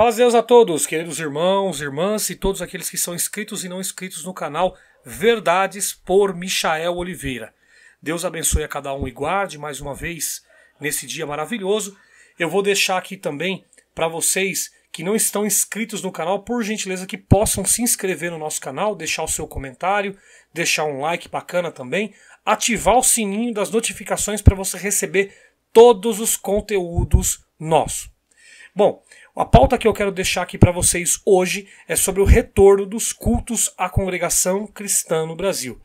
Paz Deus a todos, queridos irmãos, irmãs e todos aqueles que são inscritos e não inscritos no canal Verdades por Michael Oliveira. Deus abençoe a cada um e guarde mais uma vez nesse dia maravilhoso. Eu vou deixar aqui também para vocês que não estão inscritos no canal, por gentileza que possam se inscrever no nosso canal, deixar o seu comentário, deixar um like bacana também, ativar o sininho das notificações para você receber todos os conteúdos nossos. Bom, a pauta que eu quero deixar aqui para vocês hoje é sobre o retorno dos cultos à congregação cristã no Brasil.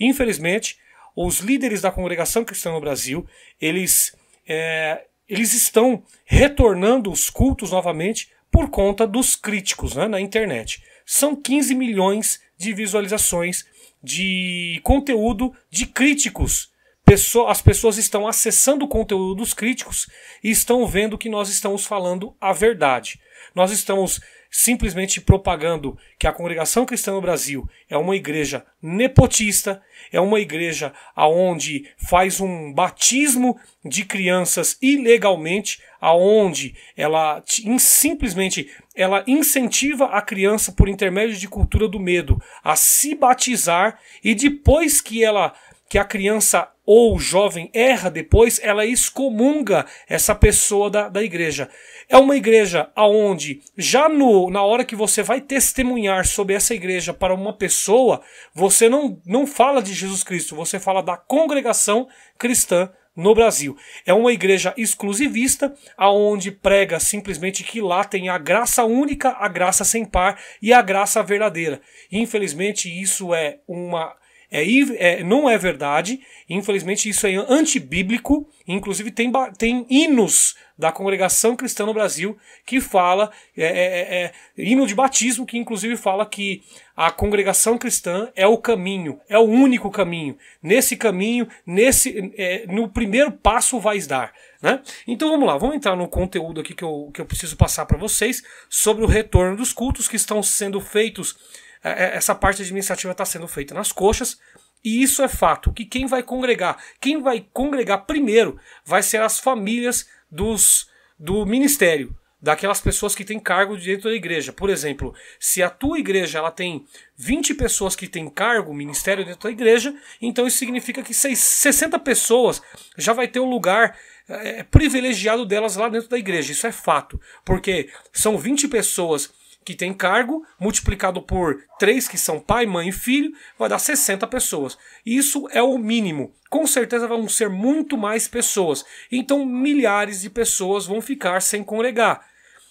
Infelizmente, os líderes da congregação cristã no Brasil, eles, é, eles estão retornando os cultos novamente por conta dos críticos né, na internet. São 15 milhões de visualizações de conteúdo de críticos Pessoa, as pessoas estão acessando o conteúdo dos críticos e estão vendo que nós estamos falando a verdade. Nós estamos simplesmente propagando que a congregação cristã no Brasil é uma igreja nepotista, é uma igreja aonde faz um batismo de crianças ilegalmente, aonde ela simplesmente ela incentiva a criança por intermédio de cultura do medo a se batizar e depois que ela que a criança ou o jovem erra depois, ela excomunga essa pessoa da, da igreja. É uma igreja aonde já no, na hora que você vai testemunhar sobre essa igreja para uma pessoa, você não, não fala de Jesus Cristo, você fala da congregação cristã no Brasil. É uma igreja exclusivista, aonde prega simplesmente que lá tem a graça única, a graça sem par e a graça verdadeira. Infelizmente, isso é uma é, é, não é verdade. Infelizmente, isso é antibíblico. Inclusive, tem, tem hinos da congregação cristã no Brasil que fala, é é, é, é, hino de batismo, que inclusive fala que a congregação cristã é o caminho, é o único caminho. Nesse caminho, nesse é, no primeiro passo vais dar. Né? Então vamos lá, vamos entrar no conteúdo aqui que eu, que eu preciso passar para vocês sobre o retorno dos cultos que estão sendo feitos é, é, essa parte administrativa está sendo feita nas coxas. E isso é fato, que quem vai congregar, quem vai congregar primeiro vai ser as famílias dos do ministério, daquelas pessoas que têm cargo dentro da igreja. Por exemplo, se a tua igreja ela tem 20 pessoas que têm cargo, ministério dentro da igreja, então isso significa que 60 pessoas já vai ter o um lugar é, privilegiado delas lá dentro da igreja. Isso é fato, porque são 20 pessoas que tem cargo, multiplicado por três que são pai, mãe e filho, vai dar 60 pessoas. Isso é o mínimo. Com certeza vão ser muito mais pessoas. Então, milhares de pessoas vão ficar sem congregar.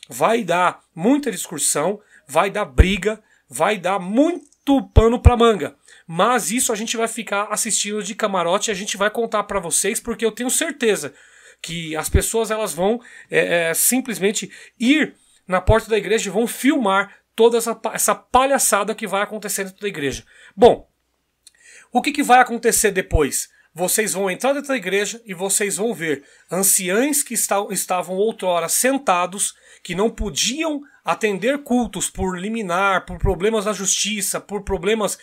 Vai dar muita discussão, vai dar briga, vai dar muito pano para manga. Mas isso a gente vai ficar assistindo de camarote e a gente vai contar para vocês, porque eu tenho certeza que as pessoas elas vão é, é, simplesmente ir na porta da igreja e vão filmar toda essa, essa palhaçada que vai acontecer dentro da igreja. Bom, o que, que vai acontecer depois? Vocês vão entrar dentro da igreja e vocês vão ver anciães que estavam outrora sentados, que não podiam atender cultos por liminar, por problemas da justiça, por problemas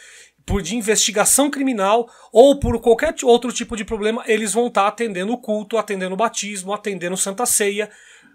por de investigação criminal ou por qualquer outro tipo de problema, eles vão estar atendendo o culto, atendendo o batismo, atendendo Santa Ceia,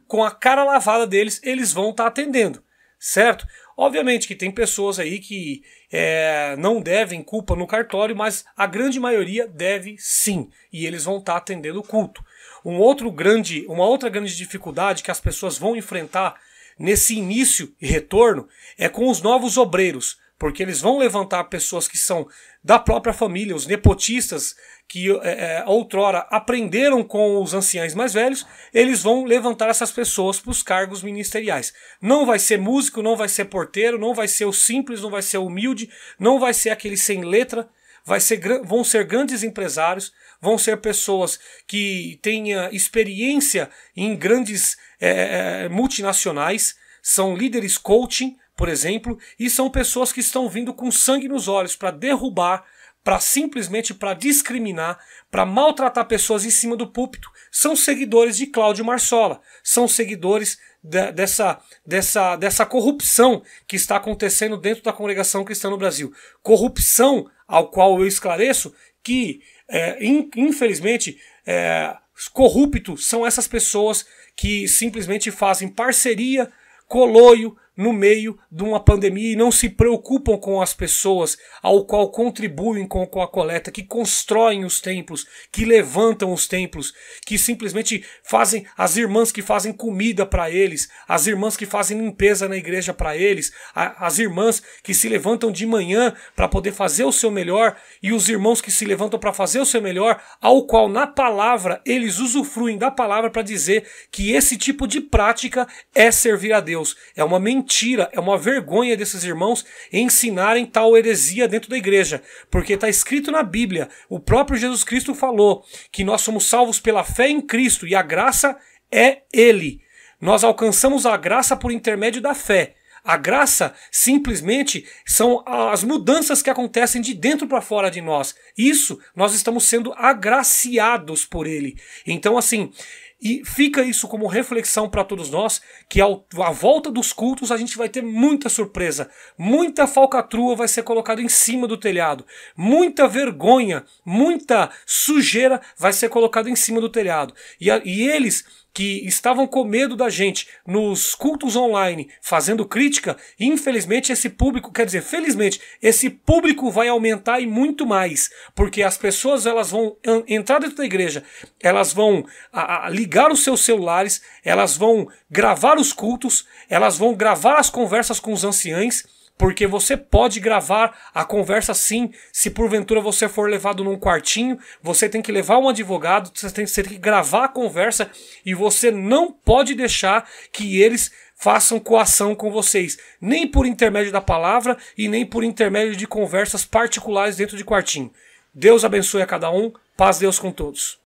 com a cara lavada deles, eles vão estar tá atendendo, certo? Obviamente que tem pessoas aí que é, não devem culpa no cartório, mas a grande maioria deve sim, e eles vão estar tá atendendo o culto. Um outro grande, uma outra grande dificuldade que as pessoas vão enfrentar nesse início e retorno é com os novos obreiros porque eles vão levantar pessoas que são da própria família, os nepotistas que é, outrora aprenderam com os anciães mais velhos, eles vão levantar essas pessoas para os cargos ministeriais. Não vai ser músico, não vai ser porteiro, não vai ser o simples, não vai ser o humilde, não vai ser aquele sem letra, vai ser, vão ser grandes empresários, vão ser pessoas que tenham experiência em grandes é, multinacionais, são líderes coaching, por exemplo, e são pessoas que estão vindo com sangue nos olhos para derrubar, para simplesmente para discriminar, para maltratar pessoas em cima do púlpito, são seguidores de Cláudio Marsola, são seguidores de, dessa, dessa, dessa corrupção que está acontecendo dentro da congregação cristã no Brasil. Corrupção ao qual eu esclareço que, é, in, infelizmente, é, corrupto são essas pessoas que simplesmente fazem parceria, coloio, no meio de uma pandemia e não se preocupam com as pessoas ao qual contribuem com, a coleta, que constroem os templos, que levantam os templos, que simplesmente fazem as irmãs que fazem comida para eles, as irmãs que fazem limpeza na igreja para eles, a, as irmãs que se levantam de manhã para poder fazer o seu melhor e os irmãos que se levantam para fazer o seu melhor, ao qual na palavra eles usufruem da palavra para dizer que esse tipo de prática é servir a Deus, é uma mentira mentira, é uma vergonha desses irmãos ensinarem tal heresia dentro da igreja, porque está escrito na Bíblia, o próprio Jesus Cristo falou que nós somos salvos pela fé em Cristo e a graça é Ele. Nós alcançamos a graça por intermédio da fé. A graça simplesmente são as mudanças que acontecem de dentro para fora de nós. Isso nós estamos sendo agraciados por Ele. Então, assim, e fica isso como reflexão para todos nós, que ao, à volta dos cultos a gente vai ter muita surpresa, muita falcatrua vai ser colocada em cima do telhado, muita vergonha, muita sujeira vai ser colocada em cima do telhado. E, a, e eles que estavam com medo da gente nos cultos online fazendo crítica, e infelizmente esse público, quer dizer, felizmente, esse público vai aumentar e muito mais, porque as pessoas elas vão entrar dentro da igreja, elas vão a, a, ligar os seus celulares, elas vão gravar os cultos, elas vão gravar as conversas com os anciães, porque você pode gravar a conversa sim. Se porventura você for levado num quartinho, você tem que levar um advogado, você tem, você tem que gravar a conversa e você não pode deixar que eles façam coação com vocês, nem por intermédio da palavra e nem por intermédio de conversas particulares dentro de quartinho. Deus abençoe a cada um, paz Deus com todos.